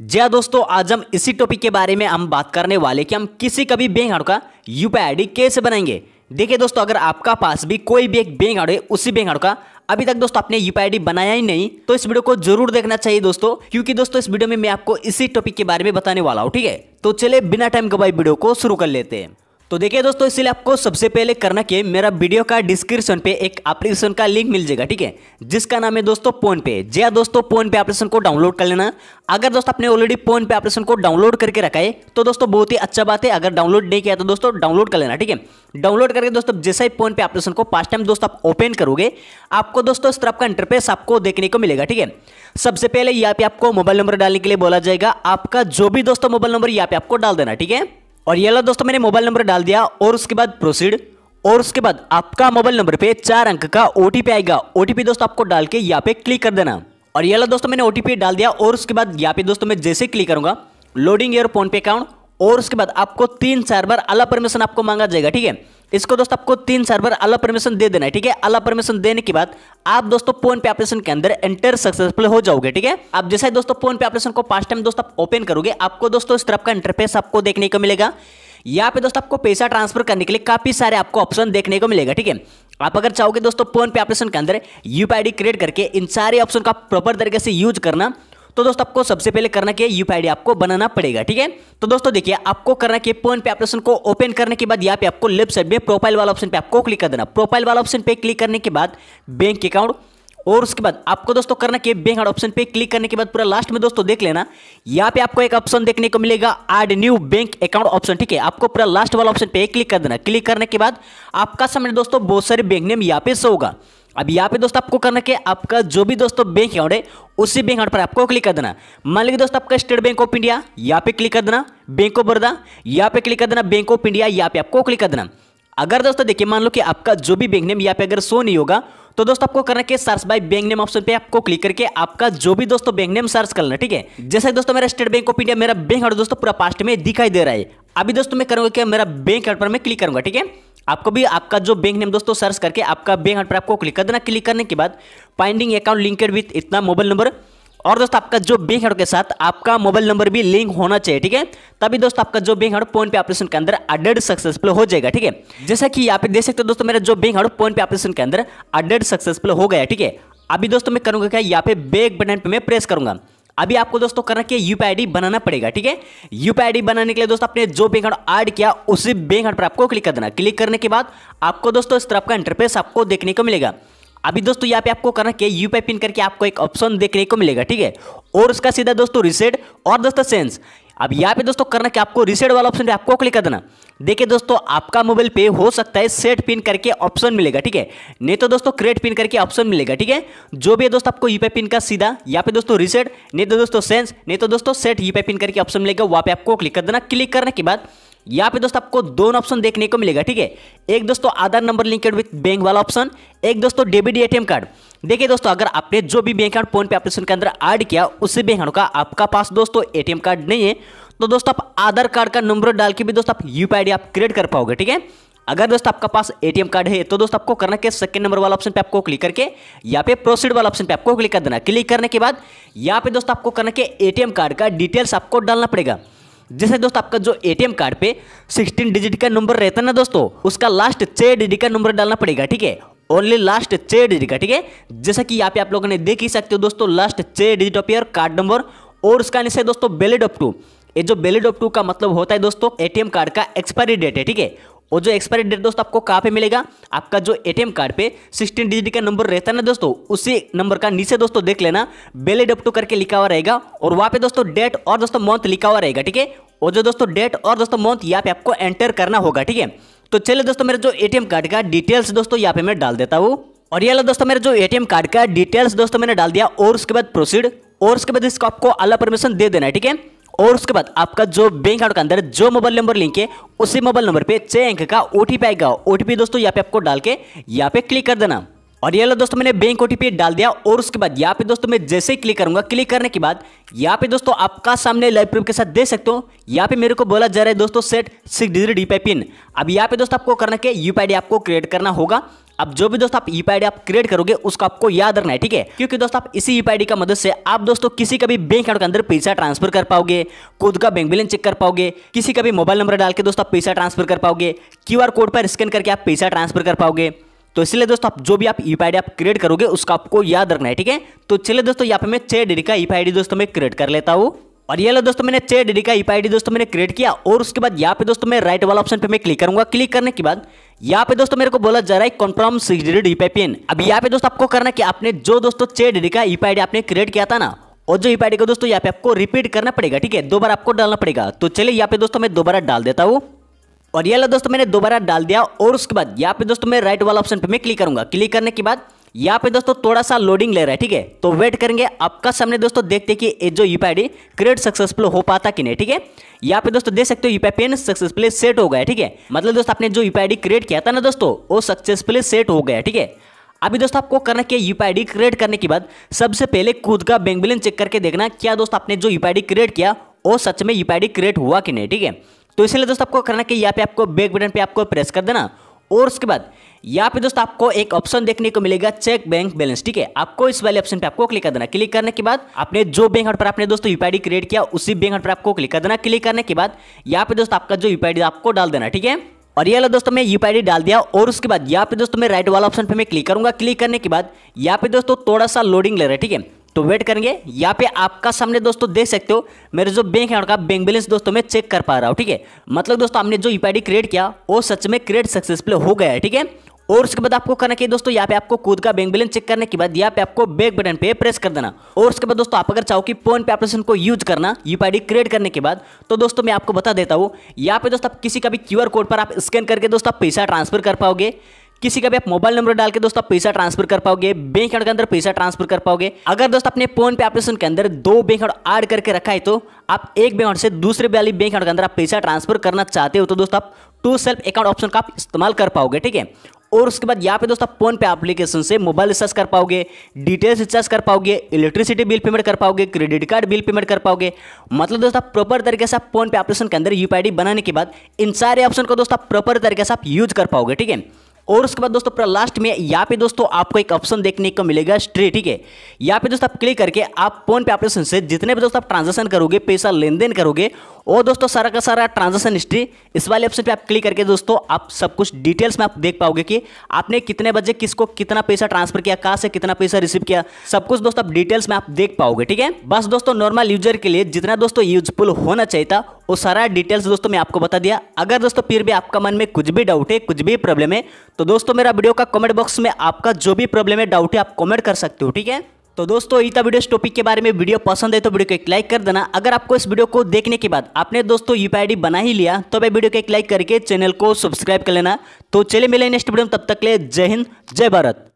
जय दोस्तों आज हम इसी टॉपिक के बारे में हम बात करने वाले कि हम किसी का भी बैंक अकाउंट का यूपीआई आई कैसे बनाएंगे देखिए दोस्तों अगर आपका पास भी कोई भी एक बैंक अकाउंट है उसी बैंक अकाउंट का अभी तक दोस्तों आपने यूपीआई बनाया ही नहीं तो इस वीडियो को जरूर देखना चाहिए दोस्तों क्योंकि दोस्तों इस वीडियो में मैं आपको इसी टॉपिक के बारे में बताने वाला हूँ ठीक है तो चले बिना टाइम गवाई वीडियो को शुरू कर लेते हैं तो देखिए दोस्तों इसलिए आपको सबसे पहले करना कि मेरा वीडियो का डिस्क्रिप्शन पे एक एप्लीकेशन का लिंक मिल जाएगा ठीक है जिसका नाम है दोस्तों फोन पे जया दोस्तों फोन पे एप्लीकेशन को डाउनलोड कर लेना अगर दोस्तों आपने ऑलरेडी फोन पे एप्लीकेशन को डाउनलोड करके रखा है तो दोस्तों बहुत ही अच्छा बात है अगर डाउनलोड नहीं किया तो दोस्तों डाउनलोड कर लेना ठीक है डाउनलोड करके दोस्तों जैसे ही फोन पे एप्लीकेशन को फास्ट टाइम दोस्तों आप ओपन करोगे आपको दोस्तों इस तरफ का इंटरफेस आपको देखने को मिलेगा ठीक है सबसे पहले यहाँ पे आपको मोबाइल नंबर डालने के लिए बोला जाएगा आपका जो भी दोस्तों मोबाइल नंबर यहाँ पे आपको डाल देना ठीक है और ये लो दोस्तों मैंने मोबाइल नंबर डाल दिया और उसके बाद प्रोसीड और उसके बाद आपका मोबाइल नंबर पे चार अंक का ओ आएगा ओ दोस्तों आपको डाल के यहाँ पे क्लिक कर देना और ये लो दोस्तों मैंने ओ डाल दिया और उसके बाद यहाँ पे दोस्तों मैं जैसे क्लिक करूंगा loading your PhonePe account और उसके बाद आपको तीन चार बार अला परमिशन आपको मांगा जाएगा ठीक है इसको दोस्तों आपको तीन चार बार अला परमिशन दे देना है ठीक है अला परमिशन देने के बाद आप दोस्तों फोन पे ऑपरेशन के अंदर एंटर सक्सेसफुल हो जाओगे ठीक है आप जैसे दोस्तों फोन पे ऑपरेशन को पास टाइम दोस्तों आप ओपन करोगे आपको दोस्तों इस तरफ का इंटरफेस आपको देखने को मिलेगा यहाँ पे दोस्तों आपको पैसा ट्रांसफर करने के लिए काफी सारे आपको ऑप्शन देखने को मिलेगा ठीक है आप अगर चाहोगे दोस्तों फोन पे ऑपरेशन के अंदर यू क्रिएट करके इन सारे ऑप्शन का प्रॉपर तरीके से यूज करना तो दोस्तों आपको सबसे पहले करना क्या यू पी आपको बनाना पड़ेगा ठीक है तो दोस्तों देखिए आपको करना क्या फोन पे ऑप्शन को ओपन करने के बाद यहाँ पे आपको लेफ्ट साइड में प्रोफाइल वाला ऑप्शन पे आपको क्लिक कर देना प्रोफाइल वाला ऑप्शन पे क्लिक करने के बाद बैंक अकाउंट और उसके बाद आपको दोस्तों करना कि बैंक ऑप्शन पे क्लिक करने के बाद पूरा लास्ट में दोस्तों देख लेना यहाँ पे आपको एक ऑप्शन देखने को मिलेगा add new bank account option ठीक है आपको पूरा लास्ट वाला ऑप्शन पे क्लिक कर देना क्लिक करने के बाद आपका सामने दोस्तों बहुत सारे बैंक नेम यहाँ पे सो होगा अब यहाँ पे दोस्तों आपको करना क्या आपका जो भी दोस्तों बैंक अकाउंट है उसी बैंक अकाउंट पर आपको क्लिक कर देना मान लीजिए दोस्तों आपका स्टेट बैंक ऑफ इंडिया यहाँ पे क्लिक कर देना बैंक ऑफ बड़ौदा यहाँ पे क्लिक कर देना बैंक ऑफ इंडिया यहाँ पे आपको क्लिक कर देना अगर दोस्तों देखिए मान लो कि आपका जो भी बैंक नेम यहाँ पे अगर शो नहीं होगा तो दोस्तों आपको करना क्या search by bank name option पे आपको क्लिक करके आपका जो भी दोस्तों बैंक नेम सर्च करना ठीक है जैसे दोस्तों मेरा स्टेट बैंक ऑफ इंडिया मेरा बैंक अकाउंट दोस्तों पूरा पास्ट में दिखाई दे रहा है अभी दोस्तों मैं करूँगा कि मेरा बैंक अकाउंट पर मैं क्लिक करूंगा ठीक है आपको भी आपका जो बैंक नेम दोस्तों सर्च करके आपका बैंक अकाउंट पर आपको क्लिक कर देना क्लिक करने के बाद फाइंडिंग अकाउंट लिंकेड विथ इतना मोबाइल नंबर और दोस्तों आपका जो बैंक अकाउंट के साथ आपका मोबाइल नंबर भी लिंक होना चाहिए ठीक है तभी दोस्तों आपका जो bank account PhonePe operation के अंदर अडेड सक्सेसफुल हो जाएगा ठीक है जैसा कि यहाँ पे देख सकते हो दोस्तों मेरा जो bank account PhonePe operation के अंदर अडेड सक्सेसफुल हो गया ठीक है अभी दोस्तों मैं करूंगा क्या यहाँ पे बैक बटन पे मैं प्रेस करूंगा अभी आपको दोस्तों कर रखी यूपी आई बनाना पड़ेगा ठीक है यूपी आई बनाने के लिए दोस्तों आपने जो बैंक अकाउंट ऐड किया उसी बैंक अकाउंट पर आपको क्लिक कर देना क्लिक करने के बाद आपको दोस्तों इस तरफ का इंटरफेस आपको देखने को मिलेगा अभी दोस्तों यहाँ पे आपको करना क्या यूपीआई पिन करके आपको एक ऑप्शन देखने को मिलेगा ठीक है और उसका सीधा दोस्तों रिसेट और दोस्तों सेंस अब यहाँ पे दोस्तों करना कि आपको रिसेट वाला ऑप्शन पे आपको क्लिक कर देना देखिए दोस्तों आपका मोबाइल पे हो सकता है सेट पिन करके ऑप्शन मिलेगा ठीक है नहीं तो दोस्तों क्रेट पिन करके ऑप्शन मिलेगा ठीक है जो भी है दोस्तों आपको यूपीआई पिन का सीधा या पे दोस्तों रिसेट नहीं तो दोस्तों सेंस नहीं तो दोस्तों सेट यूपीआई पिन करके ऑप्शन मिलेगा वहाँ पे आपको क्लिक कर देना क्लिक करने के बाद यहाँ पे दोस्तों आपको दोनों ऑप्शन देखने को मिलेगा ठीक है एक दोस्तों Aadhaar number linked with bank वाला ऑप्शन एक दोस्तों डेबिट एटीएम कार्ड देखिए दोस्तों अगर आपने जो भी bank account PhonePe application के अंदर ऐड किया उसी बैंक अकाउंट का आपका पास दोस्तों एटीएम कार्ड नहीं है तो दोस्तों आप आधार कार्ड का नंबर डाल के भी दोस्तों आप यू पी आप क्रिएट कर पाओगे ठीक है अगर दोस्तों आपका पास एटीएम कार्ड है तो दोस्तों आपको करना क्या सेकंड नंबर वाला ऑप्शन पे आपको क्लिक करके या पे प्रोसीड वाला ऑप्शन पे आपको क्लिक कर देना क्लिक करने के बाद यहाँ पे दोस्तों आपको करना क्या एटीएम कार्ड का डिटेल्स आपको डालना पड़ेगा जैसे दोस्तों आपका जो एटीएम कार्ड पे 16 डिजिट का नंबर रहता है ना दोस्तों उसका लास्ट छः डिजिट का नंबर डालना पड़ेगा ठीक है ओनली लास्ट छः डिजिट का ठीक है जैसा कि यहाँ पे आप लोगों ने देख ही सकते हो दोस्तों लास्ट छः digit of your card number और उसका आने दोस्तों बेलेड अप टू ये जो वैलिड ऑफ टू का मतलब होता है दोस्तों एटीएम कार्ड का एक्सपायरी डेट है ठीक है और जो एक्सपायरी डेट दोस्तों आपको कहाँ पे मिलेगा आपका जो एटीएम कार्ड पे 16 डिजिट का नंबर रहता है ना दोस्तों उसी नंबर का नीचे दोस्तों देख लेना बेलेड अप टू करके लिखा हुआ रहेगा और वहाँ पे दोस्तों डेट और दोस्तों मंथ लिखा हुआ रहेगा ठीक है और जो दोस्तों डेट और दोस्तों मंथ यहाँ पे आपको एंटर करना होगा ठीक है तो चलिए दोस्तों मेरे जो एटीएम कार्ड का डिटेल्स दोस्तों यहाँ पे मैं डाल देता हूँ और ये दोस्तों मेरे जो एटीएम कार्ड का डिटेल्स दोस्तों मैंने डाल दिया और उसके बाद प्रोसीड और उसके बाद इसको आपको अला परमिशन दे देना है ठीक है और उसके बाद आपका जो बैंक अकाउंट के अंदर जो मोबाइल नंबर लिंक है उसी मोबाइल नंबर पे छह अंक का ओ टी आएगा ओ दोस्तों यहाँ पे आपको डाल के यहाँ पे क्लिक कर देना और ये लो दोस्तों मैंने बैंक ओटीपी डाल दिया और उसके बाद यहाँ पे दोस्तों मैं जैसे ही क्लिक करूंगा क्लिक करने के बाद यहाँ पे दोस्तों आपका सामने लाइव प्रूफ के साथ दे सकते हो यहाँ पे मेरे को बोला जा रहा है दोस्तों set six digit UPI pin अब यहाँ पे दोस्तों आपको करना के यू आपको क्रिएट करना होगा अब जो भी दोस्तों आप ई e आप क्रिएट करोगे उसको आपको याद रखना है ठीक है क्योंकि दोस्तों आप इसी ई e का मदद से आप दोस्तों किसी का भी बैंक अकाउंट के अंदर पैसा ट्रांसफर कर पाओगे खुद का बैंक बैलेंस चेक कर पाओगे किसी का भी मोबाइल नंबर डाल के दोस्तों आप पैसा ट्रांसफर कर पाओगे क्यू कोड पर स्कैन करके आप पैसा ट्रांसफर कर पाओगे तो इसलिए दोस्तों आप जो भी आप ई e आप क्रिएट करोगे उसका आपको याद रखना है ठीक है तो चलिए दोस्तों यहाँ पे मैं छह डिग्री का ई दोस्तों में क्रिएट कर लेता हूँ और ये लो दोस्तों मैंने चेड डी का ईपीआईडी e दोस्तों मैंने क्रिएट किया और उसके बाद यहाँ पे दोस्तों मैं राइट वाला ऑप्शन पे मैं क्लिक करूंगा क्लिक करने के बाद यहाँ पे दोस्तों मेरे को बोला जा रहा है कॉन्फर्म सिक्स डिजिट ईपीआईपीएन अब यहाँ पे दोस्तों आपको करना कि आपने जो दोस्तों चेड डी का ईपीआईडी e आपने क्रिएट किया था ना और जो ईपीआईडी e का को दोस्तों यहाँ पे आपको रिपीट करना पड़ेगा ठीक है दोबारा आपको डालना पड़ेगा तो चलिए यहाँ पे दोस्तों मैं दोबारा डाल देता हूँ और ये लो दोस्तों मैंने दोबारा डाल दिया और उसके बाद यहाँ पे दोस्तों मैं राइट वाला ऑप्शन पे मैं क्लिक करूंगा क्लिक करने के बाद यहाँ पे दोस्तों थोड़ा सा लोडिंग ले रहा है ठीक है तो वेट करेंगे आपका सामने दोस्तों देखते हैं कि ये जो यूपीआईडी क्रिएट सक्सेसफुल हो पाता कि नहीं ठीक है यहाँ पे दोस्तों देख सकते हो यूपीआई पेन सक्सेसफुली सेट हो गया ठीक है मतलब दोस्तों आपने जो यूपीआईडी e क्रिएट किया था ना दोस्तों वो सक्सेसफुली सेट हो गया ठीक है अभी दोस्तों आपको करना क्या यूपीआईडी क्रिएट e करने के बाद सबसे पहले खुद का बैंक बैलेंस चेक करके देखना क्या दोस्तों आपने जो यूपीआईडी e क्रिएट किया वो सच में यूपीआईडी क्रिएट हुआ कि नहीं ठीक है तो इसलिए दोस्तों आपको करना कि यहाँ पे आपको बैक बटन पे आपको प्रेस कर देना और उसके बाद यहाँ पे दोस्त आपको एक ऑप्शन देखने को मिलेगा चेक बैंक बैलेंस ठीक है आपको इस वाले ऑप्शन पे आपको क्लिक कर देना क्लिक करने के बाद आपने जो बैंक अकाउंट पर आपने दोस्तों यूपीआईडी क्रिएट किया उसी बैंक अकाउंट पर आपको क्लिक कर देना क्लिक करने के बाद यहाँ पे दोस्त आपका जो यूपीआईडी आपको डाल देना ठीक है और ये वाला दोस्तों मैं यूपीआईडी डाल दिया और उसके बाद यहाँ पे दोस्तों मैं राइट वाला ऑप्शन पे मैं क्लिक करूंगा क्लिक करने के बाद यहाँ पे दोस्तों थोड़ा सा लोडिंग ले रहा है ठीक है तो वेट करेंगे यहाँ पे आपका सामने दोस्तों देख सकते हो मेरे जो बैंक अकाउंट का बैंक बैलेंस दोस्तों मैं चेक कर पा रहा हूँ ठीक है मतलब दोस्तों हमने जो यूपीआईडी e क्रिएट किया वो सच में क्रिएट सक्सेसफुल हो गया है ठीक है और उसके बाद आपको करना चाहिए दोस्तों यहाँ पे आपको खुद का बैंक बैलेंस चेक करने के बाद यहाँ पे आपको बैक बटन पे प्रेस कर देना और उसके बाद दोस्तों आप अगर चाहो कि फोन पे एप्लीकेशन को यूज करना यूपीआईडी e क्रिएट करने के बाद तो दोस्तों मैं आपको बता देता हूँ यहाँ पे दोस्तों आप किसी का भी क्यू कोड पर आप स्कैन करके दोस्तों आप पैसा ट्रांसफर कर पाओगे किसी का भी आप मोबाइल नंबर डाल के दोस्तों आप पैसा ट्रांसफर कर पाओगे बैंक अकाउंट के अंदर पैसा ट्रांसफर कर पाओगे अगर दोस्तों अपने फोन पे एप्लीकेशन के अंदर दो बैंक अकाउंट ऐड करके रखा है तो आप एक बैंक अकाउंट से दूसरे वाली बैंक अकाउंट के अंदर आप पैसा ट्रांसफर करना चाहते हो तो दोस्तों आप टू सेल्फ अकाउंट ऑप्शन का आप इस्तेमाल कर पाओगे ठीक है और उसके बाद यहाँ पे दोस्तों फोन पे एप्लीकेशन से मोबाइल रिचार्ज कर पाओगे डिटेल्स रिचार्ज कर पाओगे इलेक्ट्रिसिटी बिल पेमेंट कर पाओगे क्रेडिट कार्ड बिल पेमेंट कर पाओगे मतलब दोस्तों आप प्रॉपर तरीके से आप फोन पे एप्लीकेशन के अंदर यूपीआईडी बनाने के बाद इन सारे ऑप्शन को दोस्तों आप प्रॉपर तरीके से आप यूज कर पाओगे ठीक है और उसके बाद दोस्तों पूरा लास्ट में यहाँ पे दोस्तों आपको एक ऑप्शन देखने को मिलेगा स्ट्री ठीक है यहाँ पे दोस्तों आप क्लिक करके आप फोन पे ऑपरेशन से जितने भी दोस्तों आप ट्रांजेक्शन करोगे पैसा लेन देन करोगे और दोस्तों सारा का सारा ट्रांजेक्शन हिस्ट्री इस वाले ऑप्शन पे आप क्लिक करके दोस्तों आप सब कुछ डिटेल्स में आप देख पाओगे कि आपने कितने बजे किसको कितना पैसा ट्रांसफर किया कहाँ से कितना पैसा रिसीव किया सब कुछ दोस्तों आप डिटेल्स में आप देख पाओगे ठीक है बस दोस्तों नॉर्मल यूजर के लिए जितना दोस्तों यूजफुल होना चाहिए था वो सारा डिटेल्स दोस्तों मैं आपको बता दिया अगर दोस्तों फिर भी आपका मन में कुछ भी डाउट है कुछ भी प्रॉब्लम है तो दोस्तों मेरा वीडियो का कॉमेंट बॉक्स में आपका जो भी प्रॉब्लम है डाउट है आप कॉमेंट कर सकते हो ठीक है तो दोस्तों ईता वीडियो इस टॉपिक के बारे में वीडियो पसंद है तो वीडियो को एक लाइक कर देना अगर आपको इस वीडियो को देखने के बाद आपने दोस्तों यू पी बना ही लिया तो भाई वीडियो को एक लाइक करके चैनल को सब्सक्राइब कर लेना तो चले मिले नेक्स्ट वीडियो में तब तक ले जय हिंद जय भारत